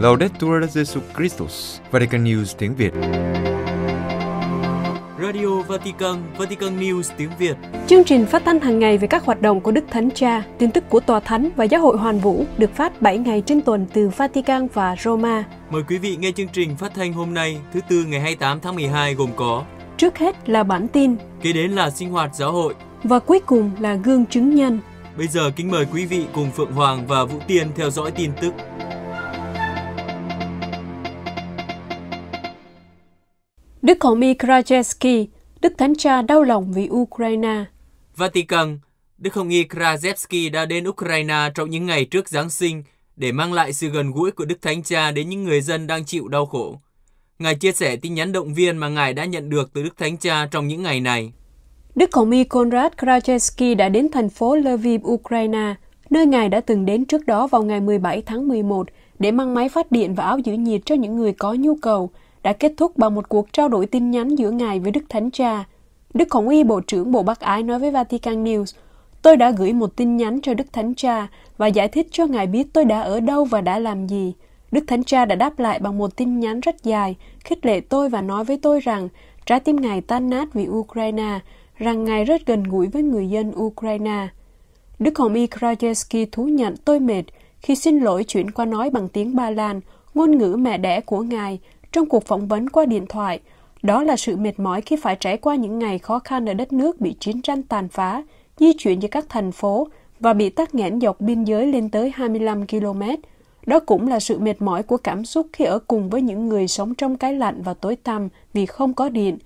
Laudetur Jesu Christus, Vatican News tiếng Việt. Radio Vatican, Vatican News tiếng Việt. Chương trình phát thanh hàng ngày về các hoạt động của Đức Thánh Cha, tin tức của Tòa Thánh và Giáo hội Hoàn Vũ được phát 7 ngày trên tuần từ Vatican và Roma. Mời quý vị nghe chương trình phát thanh hôm nay, thứ tư ngày 28 tháng 12 gồm có Trước hết là bản tin, kế đến là sinh hoạt giáo hội và cuối cùng là gương chứng nhân. Bây giờ kính mời quý vị cùng Phượng Hoàng và Vũ Tiên theo dõi tin tức. Đức Hồng Y Krajewski, Đức Thánh Cha đau lòng vì Ukraine. Vatican, Đức Hồng Y Krajewski đã đến Ukraine trong những ngày trước Giáng sinh để mang lại sự gần gũi của Đức Thánh Cha đến những người dân đang chịu đau khổ. Ngài chia sẻ tin nhắn động viên mà Ngài đã nhận được từ Đức Thánh Cha trong những ngày này. Đức Hồng Y Konrad Krajewski đã đến thành phố Lviv, Ukraine, nơi ngài đã từng đến trước đó vào ngày 17 tháng 11 để mang máy phát điện và áo giữ nhiệt cho những người có nhu cầu, đã kết thúc bằng một cuộc trao đổi tin nhắn giữa ngài với Đức Thánh Cha. Đức Hồng Y Bộ trưởng Bộ Bắc Ái nói với Vatican News, Tôi đã gửi một tin nhắn cho Đức Thánh Cha và giải thích cho Ngài biết tôi đã ở đâu và đã làm gì. Đức Thánh Cha đã đáp lại bằng một tin nhắn rất dài, khích lệ tôi và nói với tôi rằng trái tim Ngài tan nát vì Ukraine rằng ngài rất gần gũi với người dân Ukraine. Đức Hồng Y Krajewski thú nhận tôi mệt khi xin lỗi chuyển qua nói bằng tiếng Ba Lan, ngôn ngữ mẹ đẻ của ngài, trong cuộc phỏng vấn qua điện thoại. Đó là sự mệt mỏi khi phải trải qua những ngày khó khăn ở đất nước bị chiến tranh tàn phá, di chuyển giữa các thành phố và bị tắc nghẽn dọc biên giới lên tới 25 km. Đó cũng là sự mệt mỏi của cảm xúc khi ở cùng với những người sống trong cái lạnh và tối tăm vì không có điện.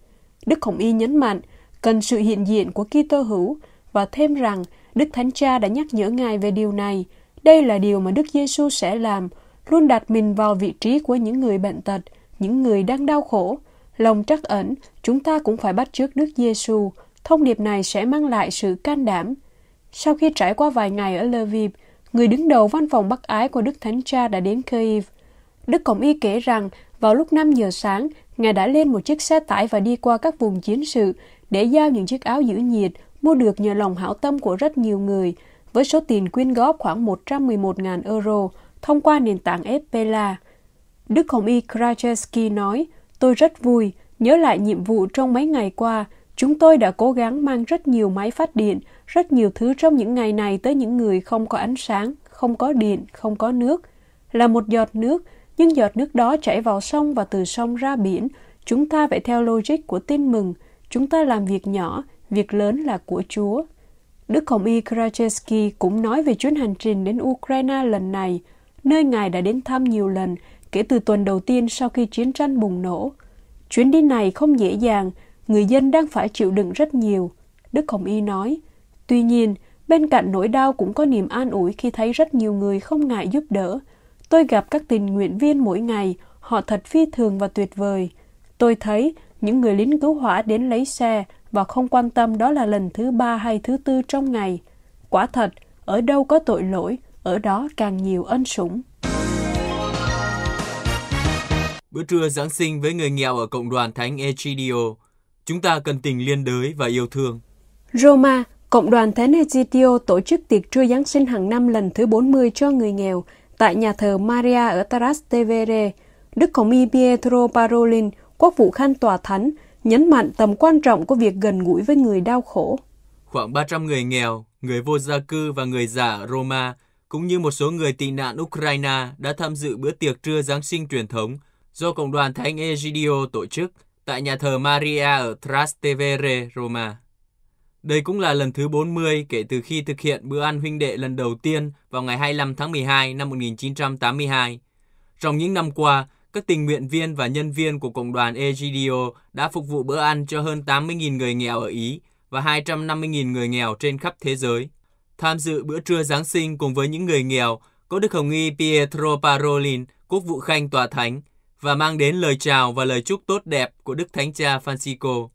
Đức Hồng Y nhấn mạnh, cần sự hiện diện của Kitô hữu và thêm rằng Đức Thánh Cha đã nhắc nhở Ngài về điều này. Đây là điều mà Đức Giêsu sẽ làm, luôn đặt mình vào vị trí của những người bệnh tật, những người đang đau khổ. Lòng trắc ẩn, chúng ta cũng phải bắt chước Đức Giêsu. Thông điệp này sẽ mang lại sự can đảm. Sau khi trải qua vài ngày ở Lviv, người đứng đầu văn phòng Bắc Ái của Đức Thánh Cha đã đến Kyiv. Đức Cộng Y kể rằng, vào lúc 5 giờ sáng, Ngài đã lên một chiếc xe tải và đi qua các vùng chiến sự, để giao những chiếc áo giữ nhiệt mua được nhờ lòng hảo tâm của rất nhiều người với số tiền quyên góp khoảng 111.000 euro thông qua nền tảng Fpela. Đức Hồng Y Krajewski nói, tôi rất vui, nhớ lại nhiệm vụ trong mấy ngày qua, chúng tôi đã cố gắng mang rất nhiều máy phát điện, rất nhiều thứ trong những ngày này tới những người không có ánh sáng, không có điện, không có nước. Là một giọt nước, nhưng giọt nước đó chảy vào sông và từ sông ra biển, chúng ta phải theo logic của tin mừng – Chúng ta làm việc nhỏ, việc lớn là của Chúa. Đức Hồng Y Krajewski cũng nói về chuyến hành trình đến Ukraine lần này, nơi Ngài đã đến thăm nhiều lần kể từ tuần đầu tiên sau khi chiến tranh bùng nổ. Chuyến đi này không dễ dàng, người dân đang phải chịu đựng rất nhiều, Đức Hồng Y nói. Tuy nhiên, bên cạnh nỗi đau cũng có niềm an ủi khi thấy rất nhiều người không ngại giúp đỡ. Tôi gặp các tình nguyện viên mỗi ngày, họ thật phi thường và tuyệt vời. Tôi thấy những người lính cứu hỏa đến lấy xe và không quan tâm đó là lần thứ ba hay thứ tư trong ngày. Quả thật, ở đâu có tội lỗi, ở đó càng nhiều ân sủng. Bữa trưa Giáng sinh với người nghèo ở Cộng đoàn Thánh Egidio, chúng ta cần tình liên đới và yêu thương. Roma, Cộng đoàn Thánh Egidio tổ chức tiệc trưa Giáng sinh hàng năm lần thứ 40 cho người nghèo tại nhà thờ Maria ở Trastevere. Đức Cộng y Pietro Parolin, Quốc vụ Khanh tòa thánh nhấn mạnh tầm quan trọng của việc gần gũi với người đau khổ. Khoảng 300 người nghèo, người vô gia cư và người già ở Roma, cũng như một số người tị nạn Ukraine đã tham dự bữa tiệc trưa Giáng sinh truyền thống do Cộng đoàn Thánh Egidio tổ chức tại nhà thờ Maria ở Trastevere, Roma. Đây cũng là lần thứ 40 kể từ khi thực hiện bữa ăn huynh đệ lần đầu tiên vào ngày 25 tháng 12 năm 1982. Trong những năm qua, các tình nguyện viên và nhân viên của Cộng đoàn Egidio đã phục vụ bữa ăn cho hơn 80.000 người nghèo ở Ý và 250.000 người nghèo trên khắp thế giới. Tham dự bữa trưa Giáng sinh cùng với những người nghèo có Đức Hồng Y Pietro Parolin, quốc vụ khanh tòa thánh, và mang đến lời chào và lời chúc tốt đẹp của Đức Thánh Cha Francisco.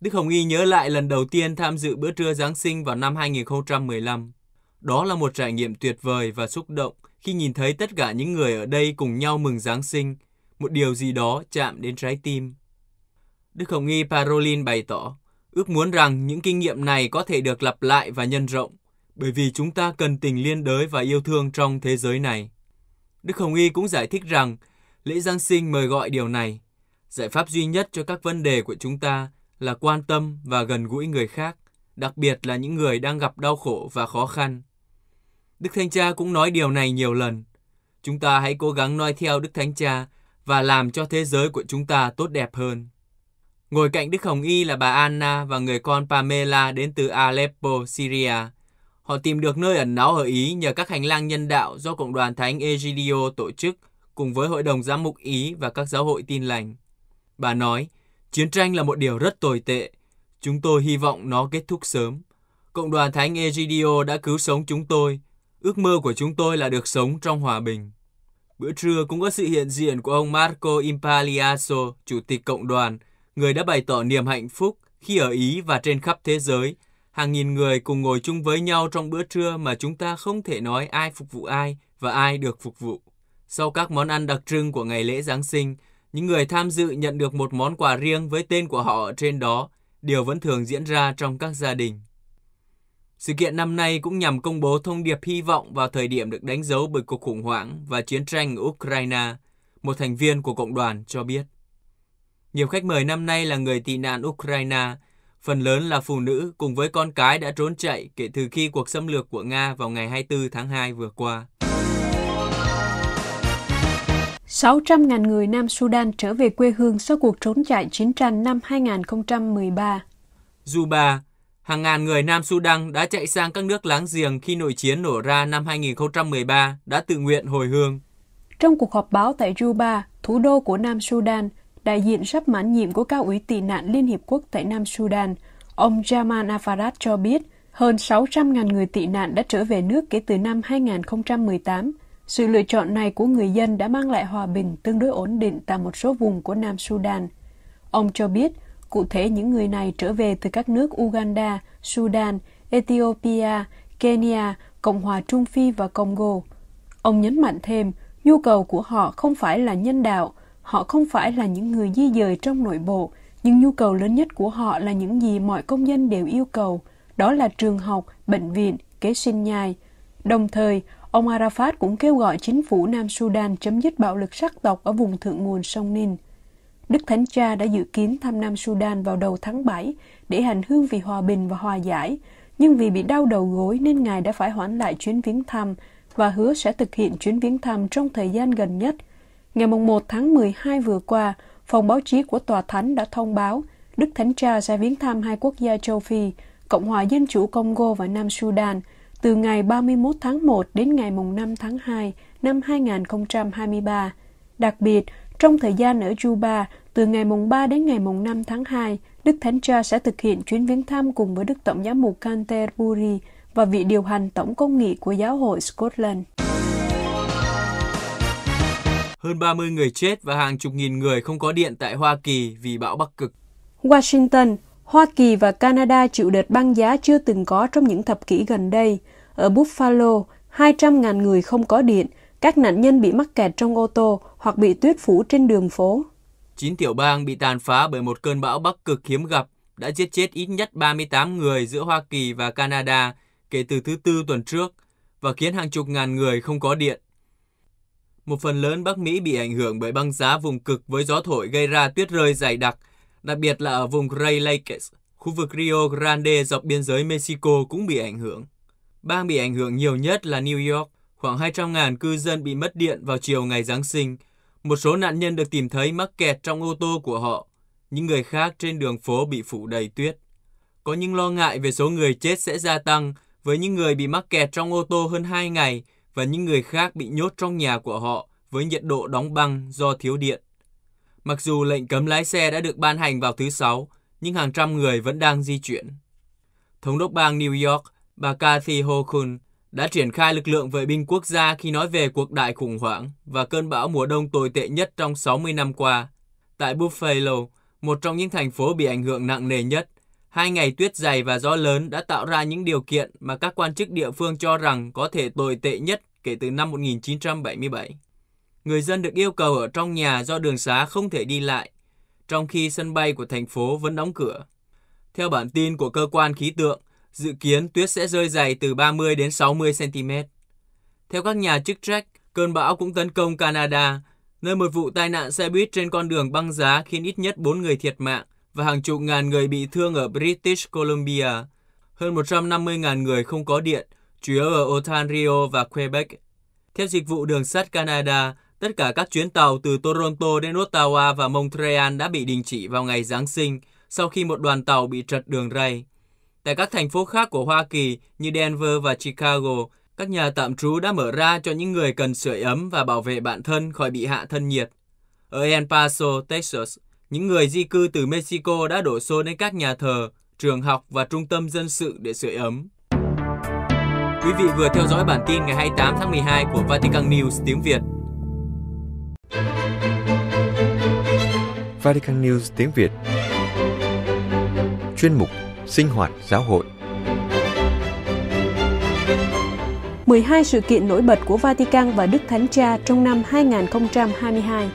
Đức Hồng Y nhớ lại lần đầu tiên tham dự bữa trưa Giáng sinh vào năm 2015. Đó là một trải nghiệm tuyệt vời và xúc động – khi nhìn thấy tất cả những người ở đây cùng nhau mừng Giáng sinh, một điều gì đó chạm đến trái tim. Đức Hồng Y Parolin bày tỏ, ước muốn rằng những kinh nghiệm này có thể được lặp lại và nhân rộng, bởi vì chúng ta cần tình liên đới và yêu thương trong thế giới này. Đức Hồng Y cũng giải thích rằng, lễ Giáng sinh mời gọi điều này. Giải pháp duy nhất cho các vấn đề của chúng ta là quan tâm và gần gũi người khác, đặc biệt là những người đang gặp đau khổ và khó khăn. Đức Thánh Cha cũng nói điều này nhiều lần. Chúng ta hãy cố gắng noi theo Đức Thánh Cha và làm cho thế giới của chúng ta tốt đẹp hơn. Ngồi cạnh Đức Hồng Y là bà Anna và người con Pamela đến từ Aleppo, Syria. Họ tìm được nơi ẩn náu ở Ý nhờ các hành lang nhân đạo do Cộng đoàn Thánh Egidio tổ chức cùng với Hội đồng Giám mục Ý và các giáo hội tin lành. Bà nói, chiến tranh là một điều rất tồi tệ. Chúng tôi hy vọng nó kết thúc sớm. Cộng đoàn Thánh Egidio đã cứu sống chúng tôi Ước mơ của chúng tôi là được sống trong hòa bình. Bữa trưa cũng có sự hiện diện của ông Marco Impagliasso, Chủ tịch Cộng đoàn, người đã bày tỏ niềm hạnh phúc khi ở Ý và trên khắp thế giới. Hàng nghìn người cùng ngồi chung với nhau trong bữa trưa mà chúng ta không thể nói ai phục vụ ai và ai được phục vụ. Sau các món ăn đặc trưng của ngày lễ Giáng sinh, những người tham dự nhận được một món quà riêng với tên của họ ở trên đó, điều vẫn thường diễn ra trong các gia đình. Sự kiện năm nay cũng nhằm công bố thông điệp hy vọng vào thời điểm được đánh dấu bởi cuộc khủng hoảng và chiến tranh ở Ukraine, một thành viên của cộng đoàn cho biết. Nhiều khách mời năm nay là người tị nạn Ukraine, phần lớn là phụ nữ cùng với con cái đã trốn chạy kể từ khi cuộc xâm lược của Nga vào ngày 24 tháng 2 vừa qua. 600.000 người Nam Sudan trở về quê hương sau cuộc trốn chạy chiến tranh năm 2013. Juba, Hàng ngàn người Nam Sudan đã chạy sang các nước láng giềng khi nội chiến nổ ra năm 2013 đã tự nguyện hồi hương. Trong cuộc họp báo tại Juba, thủ đô của Nam Sudan, đại diện sắp mãn nhiệm của cao ủy tị nạn Liên Hiệp Quốc tại Nam Sudan, ông Jamal Nafarat cho biết hơn 600.000 người tị nạn đã trở về nước kể từ năm 2018. Sự lựa chọn này của người dân đã mang lại hòa bình tương đối ổn định tại một số vùng của Nam Sudan. Ông cho biết Cụ thể, những người này trở về từ các nước Uganda, Sudan, Ethiopia, Kenya, Cộng hòa Trung Phi và Congo. Ông nhấn mạnh thêm, nhu cầu của họ không phải là nhân đạo, họ không phải là những người di dời trong nội bộ, nhưng nhu cầu lớn nhất của họ là những gì mọi công dân đều yêu cầu, đó là trường học, bệnh viện, kế sinh nhai. Đồng thời, ông Arafat cũng kêu gọi chính phủ Nam Sudan chấm dứt bạo lực sắc tộc ở vùng thượng nguồn sông Ninh. Đức Thánh Cha đã dự kiến thăm Nam Sudan vào đầu tháng 7 để hành hương vì hòa bình và hòa giải, nhưng vì bị đau đầu gối nên Ngài đã phải hoãn lại chuyến viếng thăm và hứa sẽ thực hiện chuyến viếng thăm trong thời gian gần nhất. Ngày 1 tháng 12 vừa qua, phòng báo chí của Tòa Thánh đã thông báo Đức Thánh Cha sẽ viếng thăm hai quốc gia châu Phi, Cộng hòa Dân chủ Congo và Nam Sudan từ ngày 31 tháng 1 đến ngày 5 tháng 2 năm 2023. Đặc biệt, trong thời gian ở Juba, từ ngày mùng 3 đến ngày mùng 5 tháng 2, Đức Thánh Cha sẽ thực hiện chuyến viếng thăm cùng với Đức Tổng giám mục Canterbury và vị điều hành tổng công nghị của giáo hội Scotland. Hơn 30 người chết và hàng chục nghìn người không có điện tại Hoa Kỳ vì bão Bắc Cực. Washington, Hoa Kỳ và Canada chịu đợt băng giá chưa từng có trong những thập kỷ gần đây. Ở Buffalo, 200.000 người không có điện, các nạn nhân bị mắc kẹt trong ô tô hoặc bị tuyết phủ trên đường phố. Chín tiểu bang bị tàn phá bởi một cơn bão Bắc Cực hiếm gặp đã giết chết ít nhất 38 người giữa Hoa Kỳ và Canada kể từ thứ Tư tuần trước và khiến hàng chục ngàn người không có điện. Một phần lớn Bắc Mỹ bị ảnh hưởng bởi băng giá vùng cực với gió thổi gây ra tuyết rơi dày đặc, đặc biệt là ở vùng Great Lakes, khu vực Rio Grande dọc biên giới Mexico cũng bị ảnh hưởng. Bang bị ảnh hưởng nhiều nhất là New York, khoảng 200.000 cư dân bị mất điện vào chiều ngày Giáng sinh – một số nạn nhân được tìm thấy mắc kẹt trong ô tô của họ, những người khác trên đường phố bị phủ đầy tuyết. Có những lo ngại về số người chết sẽ gia tăng với những người bị mắc kẹt trong ô tô hơn 2 ngày và những người khác bị nhốt trong nhà của họ với nhiệt độ đóng băng do thiếu điện. Mặc dù lệnh cấm lái xe đã được ban hành vào thứ Sáu, nhưng hàng trăm người vẫn đang di chuyển. Thống đốc bang New York, bà Kathy Hochul đã triển khai lực lượng vệ binh quốc gia khi nói về cuộc đại khủng hoảng và cơn bão mùa đông tồi tệ nhất trong 60 năm qua. Tại Buffalo, một trong những thành phố bị ảnh hưởng nặng nề nhất, hai ngày tuyết dày và gió lớn đã tạo ra những điều kiện mà các quan chức địa phương cho rằng có thể tồi tệ nhất kể từ năm 1977. Người dân được yêu cầu ở trong nhà do đường xá không thể đi lại, trong khi sân bay của thành phố vẫn đóng cửa. Theo bản tin của cơ quan khí tượng, dự kiến tuyết sẽ rơi dày từ 30 đến 60 cm. Theo các nhà chức trách, cơn bão cũng tấn công Canada, nơi một vụ tai nạn xe buýt trên con đường băng giá khiến ít nhất 4 người thiệt mạng và hàng chục ngàn người bị thương ở British Columbia. Hơn 150.000 người không có điện, chủ yếu ở Ontario và Quebec. Theo dịch vụ đường sắt Canada, tất cả các chuyến tàu từ Toronto đến Ottawa và Montreal đã bị đình chỉ vào ngày Giáng sinh sau khi một đoàn tàu bị trật đường ray. Tại các thành phố khác của Hoa Kỳ như Denver và Chicago, các nhà tạm trú đã mở ra cho những người cần sưởi ấm và bảo vệ bản thân khỏi bị hạ thân nhiệt. Ở El Paso, Texas, những người di cư từ Mexico đã đổ xô đến các nhà thờ, trường học và trung tâm dân sự để sưởi ấm. Quý vị vừa theo dõi bản tin ngày 28 tháng 12 của Vatican News tiếng Việt. Vatican News tiếng Việt Chuyên mục sinh hoạt giáo hội. 12 sự kiện nổi bật của Vatican và Đức Thánh Cha trong năm 2022.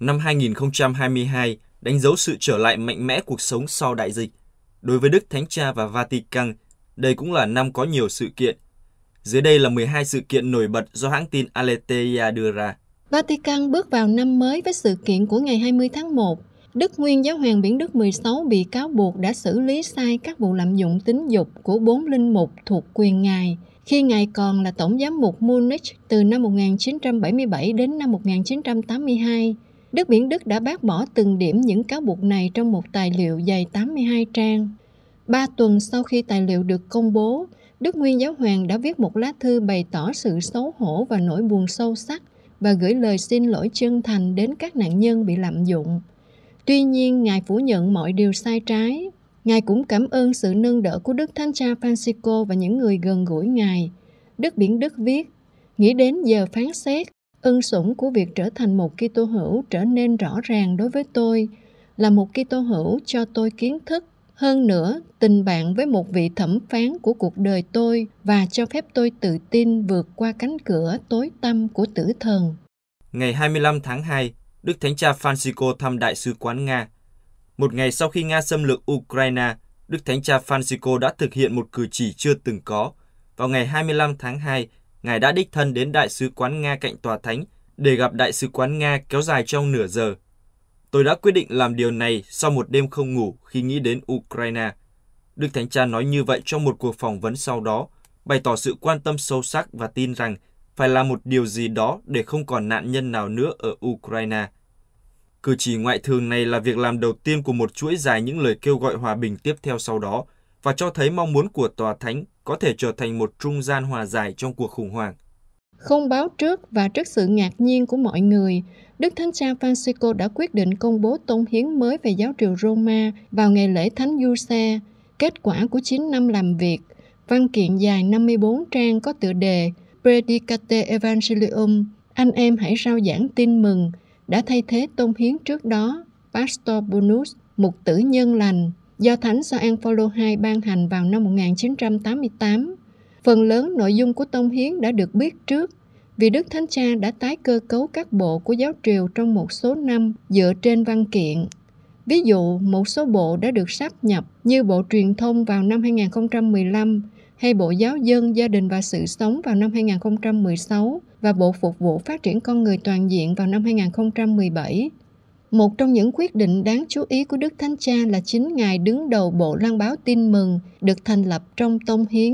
Năm 2022 đánh dấu sự trở lại mạnh mẽ cuộc sống sau đại dịch. Đối với Đức Thánh Cha và Vatican, đây cũng là năm có nhiều sự kiện. Dưới đây là 12 sự kiện nổi bật do hãng tin Aleteia đưa ra. Vatican bước vào năm mới với sự kiện của ngày 20 tháng 1 Đức Nguyên Giáo hoàng Biển Đức 16 bị cáo buộc đã xử lý sai các vụ lạm dụng tính dục của bốn linh mục thuộc quyền Ngài khi Ngài còn là Tổng giám mục Munich từ năm 1977 đến năm 1982. Đức Biển Đức đã bác bỏ từng điểm những cáo buộc này trong một tài liệu dày 82 trang. Ba tuần sau khi tài liệu được công bố, Đức Nguyên Giáo Hoàng đã viết một lá thư bày tỏ sự xấu hổ và nỗi buồn sâu sắc và gửi lời xin lỗi chân thành đến các nạn nhân bị lạm dụng. Tuy nhiên, Ngài phủ nhận mọi điều sai trái. Ngài cũng cảm ơn sự nâng đỡ của Đức Thánh Cha Francisco và những người gần gũi Ngài. Đức Biển Đức viết, nghĩ đến giờ phán xét, ân sủng của việc trở thành một Kitô hữu trở nên rõ ràng đối với tôi, là một Kitô hữu cho tôi kiến thức, hơn nữa tình bạn với một vị thẩm phán của cuộc đời tôi và cho phép tôi tự tin vượt qua cánh cửa tối tăm của tử thần. Ngày 25 tháng 2, Đức Thánh Cha Francisco thăm Đại sứ quán Nga. Một ngày sau khi Nga xâm lược Ukraine, Đức Thánh Cha Francisco đã thực hiện một cử chỉ chưa từng có. Vào ngày 25 tháng 2, Ngài đã đích thân đến Đại sứ quán Nga cạnh Tòa Thánh để gặp Đại sứ quán Nga kéo dài trong nửa giờ. Tôi đã quyết định làm điều này sau một đêm không ngủ khi nghĩ đến Ukraine. Đức Thánh Cha nói như vậy trong một cuộc phỏng vấn sau đó, bày tỏ sự quan tâm sâu sắc và tin rằng phải làm một điều gì đó để không còn nạn nhân nào nữa ở Ukraine. Cử chỉ ngoại thường này là việc làm đầu tiên của một chuỗi dài những lời kêu gọi hòa bình tiếp theo sau đó và cho thấy mong muốn của Tòa Thánh có thể trở thành một trung gian hòa giải trong cuộc khủng hoảng. Không báo trước và trước sự ngạc nhiên của mọi người, Đức Thánh Cha Francisco đã quyết định công bố tôn hiến mới về giáo triều Roma vào ngày lễ Thánh Du Xe, kết quả của 9 năm làm việc. Văn kiện dài 54 trang có tựa đề Predicate Evangelium, anh em hãy rao giảng tin mừng, đã thay thế tôn hiến trước đó Pastor Bonus, một tử nhân lành, do Thánh Gioan Phaolô II ban hành vào năm 1988. Phần lớn nội dung của tông hiến đã được biết trước vì Đức Thánh Cha đã tái cơ cấu các bộ của giáo triều trong một số năm dựa trên văn kiện. Ví dụ, một số bộ đã được sáp nhập như Bộ Truyền thông vào năm 2015 hay Bộ Giáo dân, Gia đình và Sự sống vào năm 2016 và Bộ Phục vụ Phát triển Con Người Toàn diện vào năm 2017. Một trong những quyết định đáng chú ý của Đức Thánh Cha là chính Ngài đứng đầu Bộ Loan báo Tin Mừng được thành lập trong Tông Hiến.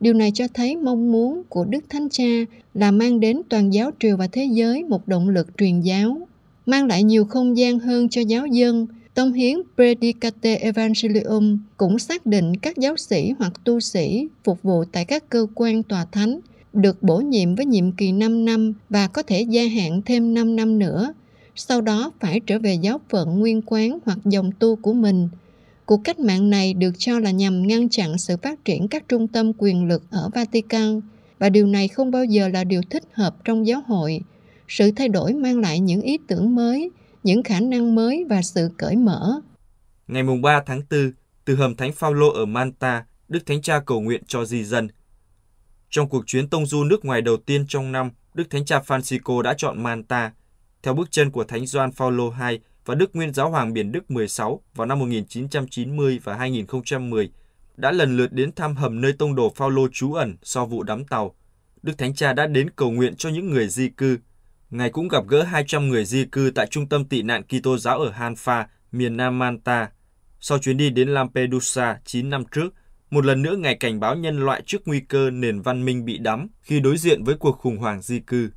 Điều này cho thấy mong muốn của Đức Thánh Cha là mang đến toàn giáo triều và thế giới một động lực truyền giáo, mang lại nhiều không gian hơn cho giáo dân. Tông hiến Predicate Evangelium cũng xác định các giáo sĩ hoặc tu sĩ phục vụ tại các cơ quan tòa thánh được bổ nhiệm với nhiệm kỳ 5 năm và có thể gia hạn thêm 5 năm nữa, sau đó phải trở về giáo phận nguyên quán hoặc dòng tu của mình. Cuộc cách mạng này được cho là nhằm ngăn chặn sự phát triển các trung tâm quyền lực ở Vatican và điều này không bao giờ là điều thích hợp trong giáo hội. Sự thay đổi mang lại những ý tưởng mới, những khả năng mới và sự cởi mở. Ngày 3 tháng 4, từ hầm Thánh Phaolô ở Manta, Đức Thánh Cha cầu nguyện cho di dân – trong cuộc chuyến tông du nước ngoài đầu tiên trong năm, Đức Thánh Cha Francisco đã chọn Manta, theo bước chân của Thánh Gioan Paulo II và Đức Nguyên Giáo Hoàng Biển Đức 16 vào năm 1990 và 2010, đã lần lượt đến thăm hầm nơi tông đồ Paulo trú ẩn sau vụ đắm tàu. Đức Thánh Cha đã đến cầu nguyện cho những người di cư. Ngài cũng gặp gỡ 200 người di cư tại trung tâm tị nạn Kitô giáo ở Hanfa, miền Nam Manta. Sau chuyến đi đến Lampedusa 9 năm trước, một lần nữa ngày cảnh báo nhân loại trước nguy cơ nền văn minh bị đắm khi đối diện với cuộc khủng hoảng di cư.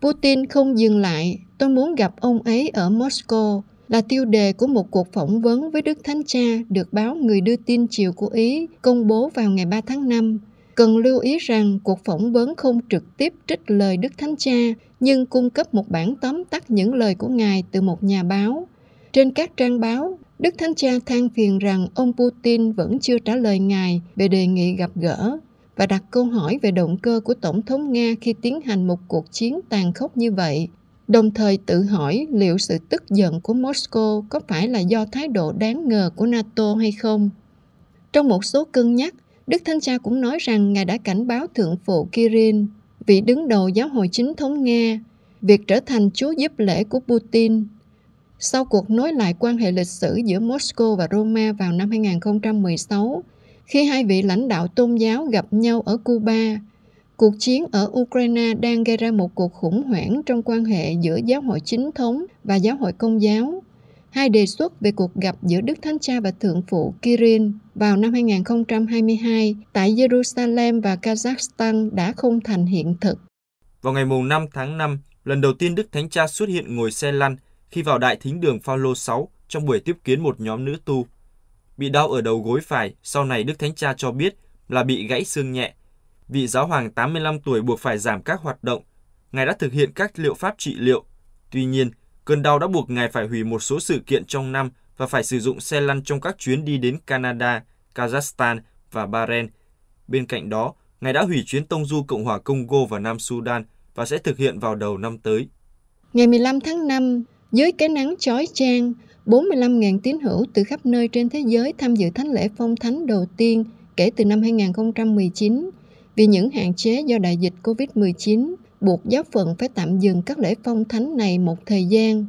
Putin không dừng lại, tôi muốn gặp ông ấy ở Moscow là tiêu đề của một cuộc phỏng vấn với Đức Thánh Cha được báo Người đưa tin chiều của Ý công bố vào ngày 3 tháng 5. Cần lưu ý rằng cuộc phỏng vấn không trực tiếp trích lời Đức Thánh Cha, nhưng cung cấp một bản tóm tắt những lời của Ngài từ một nhà báo. Trên các trang báo, Đức Thánh Cha than phiền rằng ông Putin vẫn chưa trả lời ngài về đề nghị gặp gỡ và đặt câu hỏi về động cơ của Tổng thống Nga khi tiến hành một cuộc chiến tàn khốc như vậy, đồng thời tự hỏi liệu sự tức giận của Moscow có phải là do thái độ đáng ngờ của NATO hay không. Trong một số cân nhắc, Đức Thánh Cha cũng nói rằng Ngài đã cảnh báo Thượng phụ Kirin, vị đứng đầu giáo hội chính thống Nga, việc trở thành chúa giúp lễ của Putin sau cuộc nối lại quan hệ lịch sử giữa Moscow và Roma vào năm 2016, khi hai vị lãnh đạo tôn giáo gặp nhau ở Cuba. Cuộc chiến ở Ukraine đang gây ra một cuộc khủng hoảng trong quan hệ giữa giáo hội chính thống và giáo hội công giáo. Hai đề xuất về cuộc gặp giữa Đức Thánh Cha và Thượng phụ Kirin vào năm 2022 tại Jerusalem và Kazakhstan đã không thành hiện thực. Vào ngày 5 tháng 5, lần đầu tiên Đức Thánh Cha xuất hiện ngồi xe lăn khi vào đại thính đường lô 6 trong buổi tiếp kiến một nhóm nữ tu. Bị đau ở đầu gối phải, sau này Đức Thánh Cha cho biết là bị gãy xương nhẹ. Vị giáo hoàng 85 tuổi buộc phải giảm các hoạt động. Ngài đã thực hiện các liệu pháp trị liệu. Tuy nhiên, cơn đau đã buộc Ngài phải hủy một số sự kiện trong năm và phải sử dụng xe lăn trong các chuyến đi đến Canada, Kazakhstan và Bahrain. Bên cạnh đó, Ngài đã hủy chuyến tông du Cộng hòa Congo và Nam Sudan và sẽ thực hiện vào đầu năm tới. Ngày 15 tháng 5, dưới cái nắng chói chang, 45.000 tín hữu từ khắp nơi trên thế giới tham dự thánh lễ phong thánh đầu tiên kể từ năm 2019 vì những hạn chế do đại dịch COVID-19 buộc giáo phận phải tạm dừng các lễ phong thánh này một thời gian.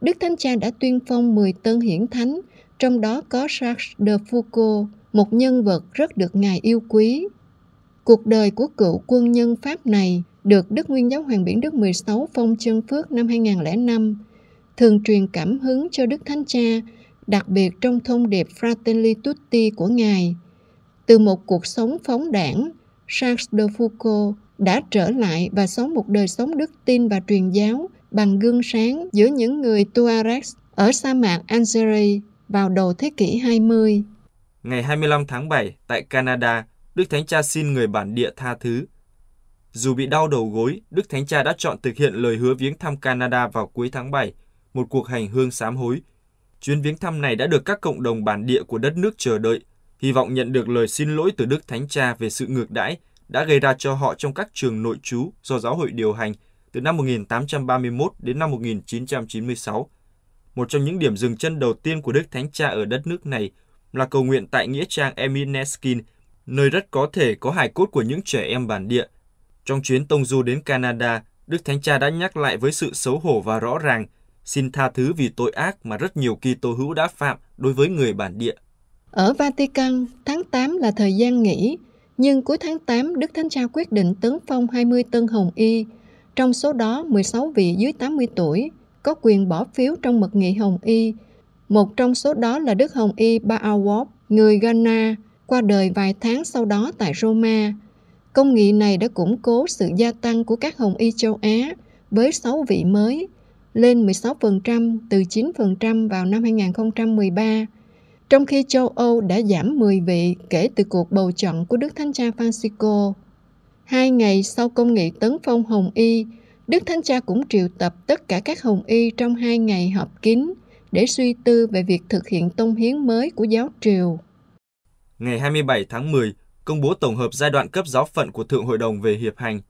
Đức Thánh Cha đã tuyên phong 10 tân hiển thánh, trong đó có Charles de Foucault, một nhân vật rất được Ngài yêu quý. Cuộc đời của cựu quân nhân Pháp này được Đức Nguyên Giáo Hoàng Biển Đức 16 phong chân phước năm 2005, thường truyền cảm hứng cho Đức Thánh Cha, đặc biệt trong thông điệp Fratelli Tutti của Ngài. Từ một cuộc sống phóng đảng, Charles de Foucault đã trở lại và sống một đời sống đức tin và truyền giáo bằng gương sáng giữa những người Tuareg ở sa mạc Algeria vào đầu thế kỷ 20. Ngày 25 tháng 7 tại Canada, Đức Thánh Cha xin người bản địa tha thứ. Dù bị đau đầu gối, Đức Thánh Cha đã chọn thực hiện lời hứa viếng thăm Canada vào cuối tháng 7 một cuộc hành hương sám hối. Chuyến viếng thăm này đã được các cộng đồng bản địa của đất nước chờ đợi, hy vọng nhận được lời xin lỗi từ Đức Thánh Cha về sự ngược đãi đã gây ra cho họ trong các trường nội trú do giáo hội điều hành từ năm 1831 đến năm 1996. Một trong những điểm dừng chân đầu tiên của Đức Thánh Cha ở đất nước này là cầu nguyện tại nghĩa trang Emineskin, nơi rất có thể có hài cốt của những trẻ em bản địa. Trong chuyến tông du đến Canada, Đức Thánh Cha đã nhắc lại với sự xấu hổ và rõ ràng xin tha thứ vì tội ác mà rất nhiều Kitô hữu đã phạm đối với người bản địa. Ở Vatican, tháng 8 là thời gian nghỉ, nhưng cuối tháng 8 Đức Thánh Cha quyết định tấn phong 20 tân hồng y, trong số đó 16 vị dưới 80 tuổi có quyền bỏ phiếu trong mật nghị hồng y. Một trong số đó là Đức Hồng Y Baawop, người Ghana, qua đời vài tháng sau đó tại Roma. Công nghị này đã củng cố sự gia tăng của các hồng y châu Á với 6 vị mới lên 16% từ 9% vào năm 2013, trong khi châu Âu đã giảm 10 vị kể từ cuộc bầu chọn của Đức Thánh Cha Francisco. Hai ngày sau công nghị tấn phong Hồng Y, Đức Thánh Cha cũng triệu tập tất cả các Hồng Y trong hai ngày họp kín để suy tư về việc thực hiện tông hiến mới của giáo triều. Ngày 27 tháng 10, công bố tổng hợp giai đoạn cấp giáo phận của Thượng Hội đồng về Hiệp hành.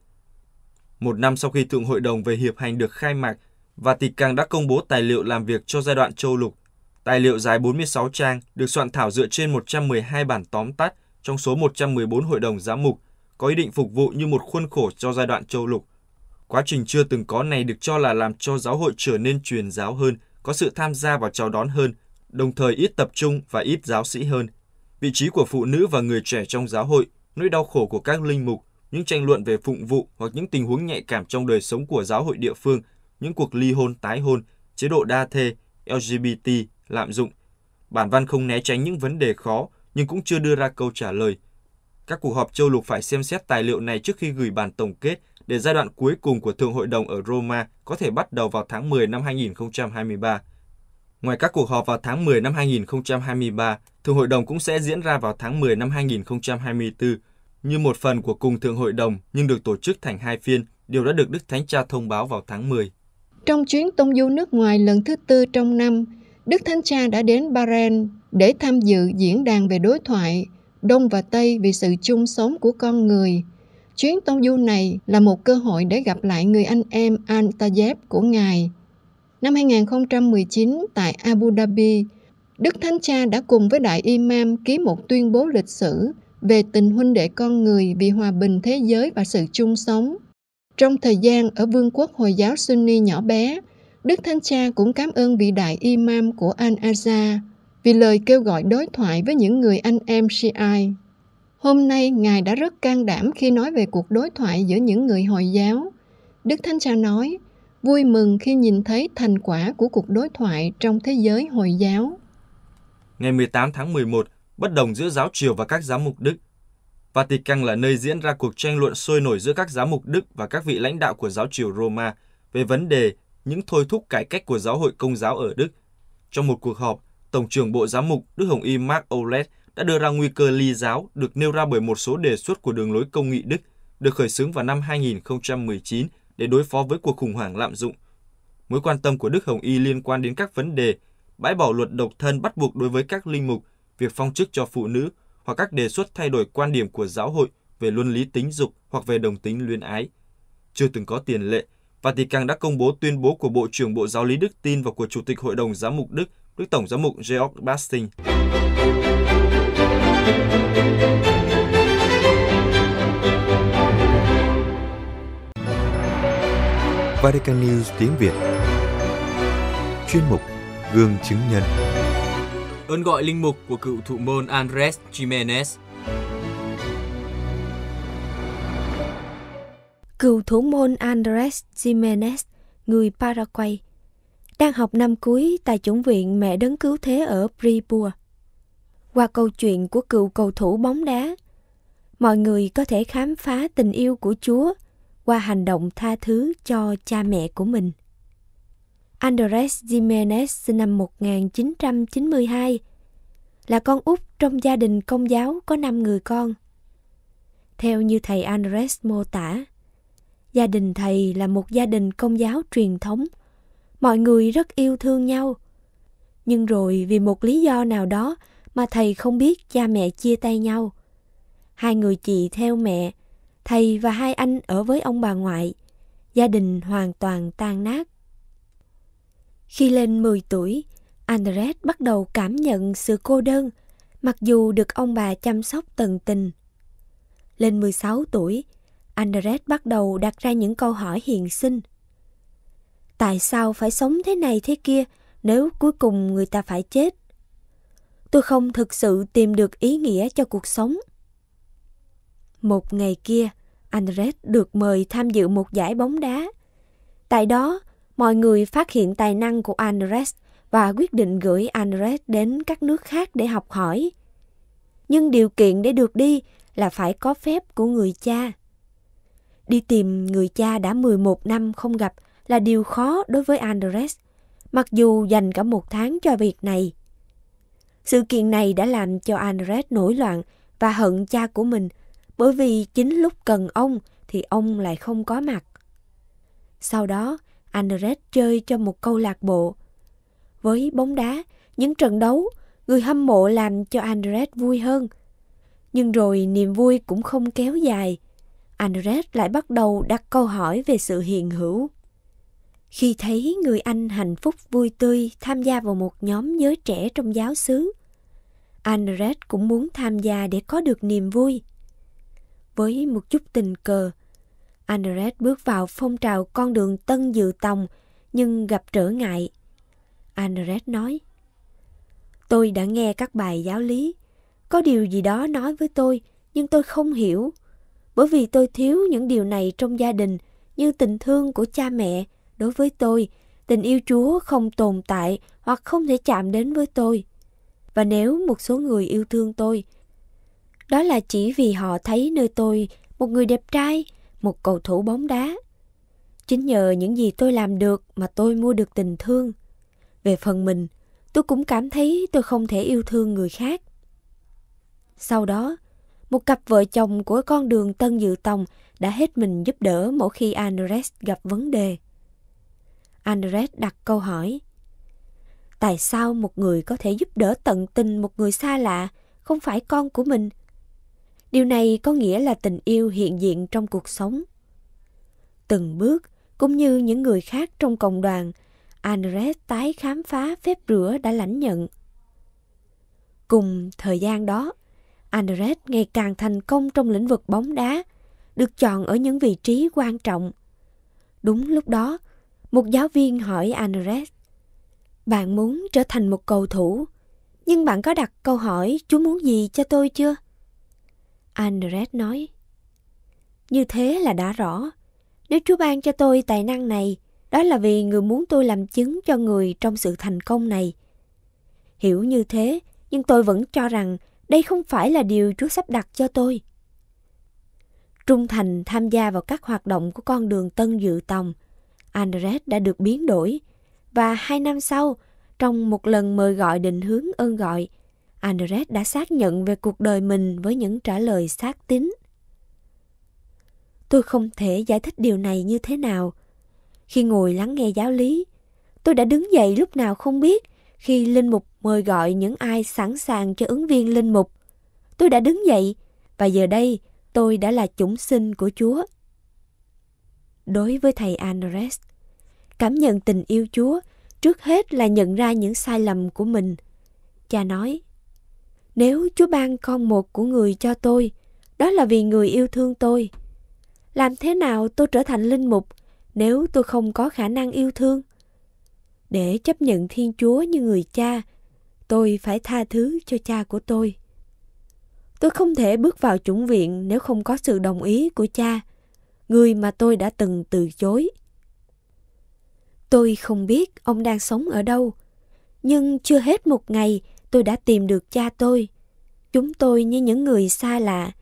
Một năm sau khi Thượng Hội đồng về Hiệp hành được khai mạc, Vatican đã công bố tài liệu làm việc cho giai đoạn châu lục. Tài liệu dài 46 trang được soạn thảo dựa trên 112 bản tóm tắt trong số 114 hội đồng giám mục, có ý định phục vụ như một khuôn khổ cho giai đoạn châu lục. Quá trình chưa từng có này được cho là làm cho giáo hội trở nên truyền giáo hơn, có sự tham gia vào chào đón hơn, đồng thời ít tập trung và ít giáo sĩ hơn. Vị trí của phụ nữ và người trẻ trong giáo hội, nỗi đau khổ của các linh mục, những tranh luận về phụng vụ hoặc những tình huống nhạy cảm trong đời sống của giáo hội địa phương – những cuộc ly hôn tái hôn, chế độ đa thê, LGBT, lạm dụng. Bản văn không né tránh những vấn đề khó nhưng cũng chưa đưa ra câu trả lời. Các cuộc họp châu lục phải xem xét tài liệu này trước khi gửi bản tổng kết để giai đoạn cuối cùng của Thượng hội đồng ở Roma có thể bắt đầu vào tháng 10 năm 2023. Ngoài các cuộc họp vào tháng 10 năm 2023, Thượng hội đồng cũng sẽ diễn ra vào tháng 10 năm 2024 như một phần của cùng Thượng hội đồng nhưng được tổ chức thành hai phiên, điều đã được Đức Thánh Cha thông báo vào tháng 10. Trong chuyến tông du nước ngoài lần thứ tư trong năm, Đức Thánh Cha đã đến Bahrain để tham dự diễn đàn về đối thoại Đông và Tây vì sự chung sống của con người. Chuyến tông du này là một cơ hội để gặp lại người anh em al Tayeb của Ngài. Năm 2019 tại Abu Dhabi, Đức Thánh Cha đã cùng với Đại Imam ký một tuyên bố lịch sử về tình huynh đệ con người vì hòa bình thế giới và sự chung sống. Trong thời gian ở vương quốc Hồi giáo Sunni nhỏ bé, Đức Thánh Cha cũng cảm ơn vị đại imam của Al-Azhar vì lời kêu gọi đối thoại với những người anh em Shiite. Hôm nay, Ngài đã rất can đảm khi nói về cuộc đối thoại giữa những người Hồi giáo. Đức Thánh Cha nói, vui mừng khi nhìn thấy thành quả của cuộc đối thoại trong thế giới Hồi giáo. Ngày 18 tháng 11, bất đồng giữa giáo triều và các giám mục Đức Vatican là nơi diễn ra cuộc tranh luận sôi nổi giữa các giám mục Đức và các vị lãnh đạo của giáo triều Roma về vấn đề những thôi thúc cải cách của giáo hội công giáo ở Đức. Trong một cuộc họp, Tổng trưởng Bộ Giám mục Đức Hồng Y Mark Olet đã đưa ra nguy cơ ly giáo được nêu ra bởi một số đề xuất của đường lối công nghị Đức được khởi xướng vào năm 2019 để đối phó với cuộc khủng hoảng lạm dụng. Mối quan tâm của Đức Hồng Y liên quan đến các vấn đề bãi bỏ luật độc thân bắt buộc đối với các linh mục, việc phong chức cho phụ nữ, hoặc các đề xuất thay đổi quan điểm của giáo hội về luân lý tính dục hoặc về đồng tính luyến ái. Chưa từng có tiền lệ, Vatican đã công bố tuyên bố của Bộ trưởng Bộ Giáo lý Đức Tin và của Chủ tịch Hội đồng Giám mục Đức, Đức Tổng Giám mục Georg Basting. Vatican News tiếng Việt Chuyên mục Gương chứng nhân ơn gọi linh mục của cựu thủ môn Andres Jimenez. Cựu thủ môn Andres Jimenez, người Paraguay, đang học năm cuối tại chủng viện Mẹ Đấng Cứu Thế ở Pripua. Qua câu chuyện của cựu cầu thủ bóng đá, mọi người có thể khám phá tình yêu của Chúa qua hành động tha thứ cho cha mẹ của mình. Andres Jimenez sinh năm 1992, là con út trong gia đình công giáo có 5 người con. Theo như thầy Andres mô tả, gia đình thầy là một gia đình công giáo truyền thống, mọi người rất yêu thương nhau. Nhưng rồi vì một lý do nào đó mà thầy không biết cha mẹ chia tay nhau. Hai người chị theo mẹ, thầy và hai anh ở với ông bà ngoại. Gia đình hoàn toàn tan nát. Khi lên 10 tuổi, Andres bắt đầu cảm nhận sự cô đơn, mặc dù được ông bà chăm sóc tận tình. Lên 16 tuổi, Andres bắt đầu đặt ra những câu hỏi hiền sinh. Tại sao phải sống thế này thế kia nếu cuối cùng người ta phải chết? Tôi không thực sự tìm được ý nghĩa cho cuộc sống. Một ngày kia, Andres được mời tham dự một giải bóng đá. Tại đó, mọi người phát hiện tài năng của Andres và quyết định gửi Andres đến các nước khác để học hỏi. Nhưng điều kiện để được đi là phải có phép của người cha. Đi tìm người cha đã 11 năm không gặp là điều khó đối với Andres, mặc dù dành cả một tháng cho việc này. Sự kiện này đã làm cho Andres nổi loạn và hận cha của mình bởi vì chính lúc cần ông thì ông lại không có mặt. Sau đó, Andres chơi cho một câu lạc bộ. Với bóng đá, những trận đấu, người hâm mộ làm cho Andres vui hơn. Nhưng rồi niềm vui cũng không kéo dài. Andres lại bắt đầu đặt câu hỏi về sự hiện hữu. Khi thấy người anh hạnh phúc vui tươi tham gia vào một nhóm giới trẻ trong giáo xứ, Andres cũng muốn tham gia để có được niềm vui. Với một chút tình cờ, Andres bước vào phong trào con đường Tân Dự Tòng nhưng gặp trở ngại. Andres nói, Tôi đã nghe các bài giáo lý, có điều gì đó nói với tôi nhưng tôi không hiểu, bởi vì tôi thiếu những điều này trong gia đình như tình thương của cha mẹ đối với tôi, tình yêu Chúa không tồn tại hoặc không thể chạm đến với tôi. Và nếu một số người yêu thương tôi, đó là chỉ vì họ thấy nơi tôi một người đẹp trai, một cầu thủ bóng đá. Chính nhờ những gì tôi làm được mà tôi mua được tình thương. Về phần mình, tôi cũng cảm thấy tôi không thể yêu thương người khác. Sau đó, một cặp vợ chồng của con đường Tân Dự Tòng đã hết mình giúp đỡ mỗi khi Andres gặp vấn đề. Andres đặt câu hỏi. Tại sao một người có thể giúp đỡ tận tình một người xa lạ, không phải con của mình – điều này có nghĩa là tình yêu hiện diện trong cuộc sống từng bước cũng như những người khác trong cộng đoàn andres tái khám phá phép rửa đã lãnh nhận cùng thời gian đó andres ngày càng thành công trong lĩnh vực bóng đá được chọn ở những vị trí quan trọng đúng lúc đó một giáo viên hỏi andres bạn muốn trở thành một cầu thủ nhưng bạn có đặt câu hỏi chú muốn gì cho tôi chưa Andres nói. Như thế là đã rõ. Nếu Chúa ban cho tôi tài năng này, đó là vì người muốn tôi làm chứng cho người trong sự thành công này. Hiểu như thế, nhưng tôi vẫn cho rằng đây không phải là điều Chúa sắp đặt cho tôi. Trung thành tham gia vào các hoạt động của con đường Tân Dự Tòng, Andres đã được biến đổi và hai năm sau, trong một lần mời gọi định hướng ơn gọi, Andres đã xác nhận về cuộc đời mình với những trả lời xác tín. Tôi không thể giải thích điều này như thế nào. Khi ngồi lắng nghe giáo lý, tôi đã đứng dậy lúc nào không biết khi linh mục mời gọi những ai sẵn sàng cho ứng viên linh mục. Tôi đã đứng dậy và giờ đây tôi đã là chủng sinh của Chúa. Đối với thầy Andres, cảm nhận tình yêu Chúa trước hết là nhận ra những sai lầm của mình. Cha nói, nếu Chúa ban con một của người cho tôi, đó là vì người yêu thương tôi. Làm thế nào tôi trở thành linh mục nếu tôi không có khả năng yêu thương? Để chấp nhận Thiên Chúa như người cha, tôi phải tha thứ cho cha của tôi. Tôi không thể bước vào chủng viện nếu không có sự đồng ý của cha, người mà tôi đã từng từ chối. Tôi không biết ông đang sống ở đâu, nhưng chưa hết một ngày – tôi đã tìm được cha tôi. Chúng tôi như những người xa lạ,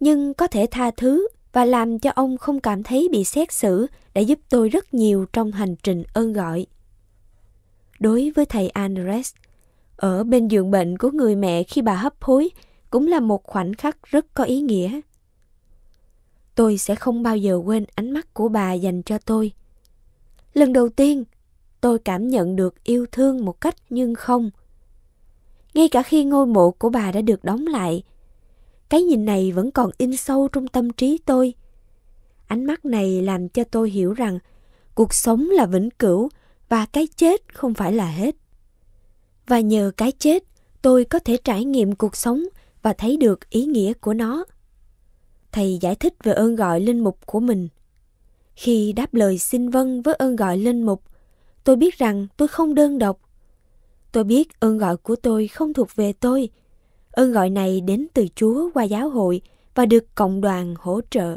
nhưng có thể tha thứ và làm cho ông không cảm thấy bị xét xử đã giúp tôi rất nhiều trong hành trình ơn gọi. Đối với thầy Andres, ở bên giường bệnh của người mẹ khi bà hấp hối cũng là một khoảnh khắc rất có ý nghĩa. Tôi sẽ không bao giờ quên ánh mắt của bà dành cho tôi. Lần đầu tiên, tôi cảm nhận được yêu thương một cách nhưng không – ngay cả khi ngôi mộ của bà đã được đóng lại. Cái nhìn này vẫn còn in sâu trong tâm trí tôi. Ánh mắt này làm cho tôi hiểu rằng cuộc sống là vĩnh cửu và cái chết không phải là hết. Và nhờ cái chết, tôi có thể trải nghiệm cuộc sống và thấy được ý nghĩa của nó. Thầy giải thích về ơn gọi linh mục của mình. Khi đáp lời xin vâng với ơn gọi linh mục, tôi biết rằng tôi không đơn độc Tôi biết ơn gọi của tôi không thuộc về tôi. Ơn gọi này đến từ Chúa qua giáo hội và được cộng đoàn hỗ trợ.